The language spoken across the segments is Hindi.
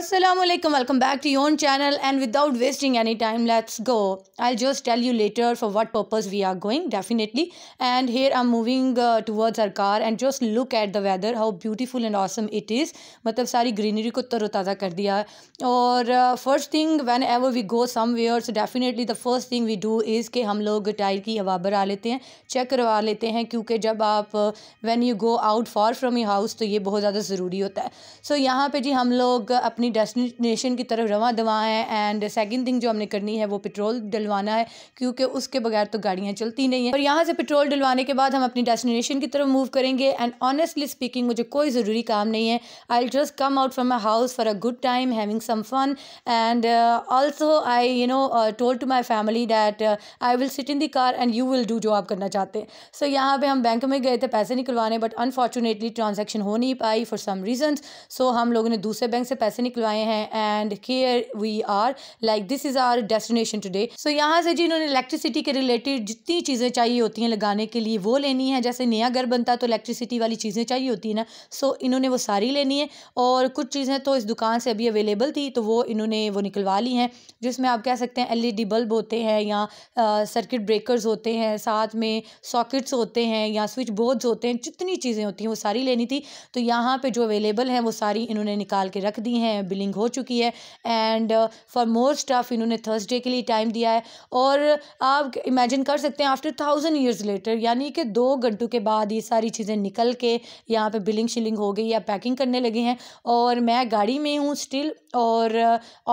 Assalamualaikum welcome back to your own channel and without wasting any time let's go I'll just tell you later for what purpose we are going definitely and here I'm moving uh, towards our car and just look at the weather how beautiful and awesome it is मतलब सारी greenery को तरोताज़ा कर दिया है और first thing whenever we go somewhere so definitely the first thing we do is कि हम लोग टायर की हवा भरा लेते हैं चेक करवा लेते हैं क्योंकि जब आप when you go out far from your house तो ये बहुत ज़्यादा ज़रूरी होता है so यहाँ पे जी हम लोग अपनी अपनी डेस्टिनेशन की तरफ रवा दवा है एंड सेकेंड थिंग जो हमने करनी है वो पेट्रोल डलवाना है क्योंकि उसके बगैर तो गाड़ियाँ चलती नहीं है और यहाँ से पेट्रोल डलवाने के बाद हम अपनी डेस्टिनेशन की तरफ मूव करेंगे एंड ऑनेस्टली स्पीकिंग मुझे कोई ज़रूरी काम नहीं है I just come out from my house for a good time having some fun and also I you know told to my family that I will sit in the car and you will do जो आप करना चाहते हैं सो so, यहाँ पर हम बैंक में गए थे पैसे निकलवाने बट अनफॉर्चुनेटली ट्रांजेक्शन हो नहीं पाई फॉर सम रीजन सो हम लोगों ने दूसरे बैंक से पैसे निकलवाए हैं and care we are like this is our destination today so यहाँ से जी इन्होंने इलेक्ट्रिसिटी के रिलेटेड जितनी चीज़ें चाहिए होती हैं लगाने के लिए वो लेनी है जैसे नया घर बनता है तो इलेक्ट्रिसिटी वाली चीज़ें चाहिए होती हैं ना सो so, इन्होंने वो सारी लेनी है और कुछ चीज़ें तो इस दुकान से अभी अवेलेबल थी तो वो इन्होंने वो निकलवा ली हैं जिसमें आप कह सकते हैं एल बल्ब होते हैं या सर्किट ब्रेकरस होते हैं साथ में सॉकेट्स होते हैं या स्विच बोर्ड्स होते हैं जितनी चीज़ें होती हैं वो सारी लेनी थी तो यहाँ पर जो अवेलेबल हैं वो सारी इन्होंने निकाल के रख दी हैं बिलिंग हो चुकी है एंड फॉर मोर स्टाफ इन्होंने थर्सडे के लिए टाइम दिया है और आप इमेजिन कर सकते हैं आफ्टर थाउजेंड ईयर्स लेटर यानी कि दो घंटों के बाद ये सारी चीज़ें निकल के यहाँ पे बिलिंग शिलिंग हो गई या पैकिंग करने लगे हैं और मैं गाड़ी में हूँ स्टिल और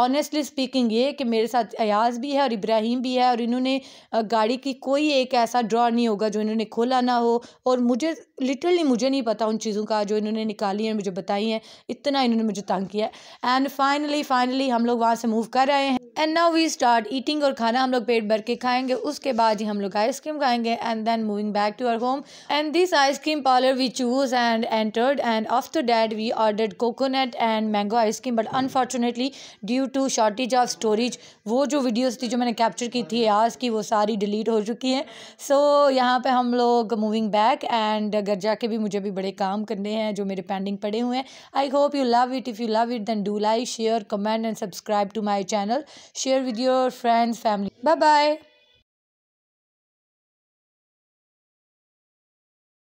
ऑनेस्टली uh, स्पीकिंग ये कि मेरे साथ अयाज भी है और इब्राहिम भी है और इन्होंने uh, गाड़ी की कोई एक ऐसा ड्रॉ नहीं होगा जो इन्होंने खोला ना हो और मुझे लिटरली मुझे नहीं पता उन चीज़ों का जो इन्होंने निकाली है मुझे बताई हैं इतना इन्होंने मुझे तंग किया एंड फाइनली फाइनली हम लोग वहाँ से मूव कर रहे हैं and now we start eating और खाना हम लोग पेट भर के खाएंगे उसके बाद ही हम लोग आइसक्रीम खाएंगे and then moving back to our home and this ice cream parlour we choose and entered and after that we order coconut and mango ice cream but unfortunately due to shortage of storage वो जो वीडियोज़ थी जो मैंने कैप्चर की थी आज की वो सारी डिलीट हो चुकी है सो so, यहाँ पर हम लोग मूविंग बैक एंड घर जाके भी मुझे भी बड़े काम करने हैं जो मेरे पेंडिंग पड़े हुए हैं I hope you love it if you love it then do like share comment and subscribe to my channel share with your friends family bye bye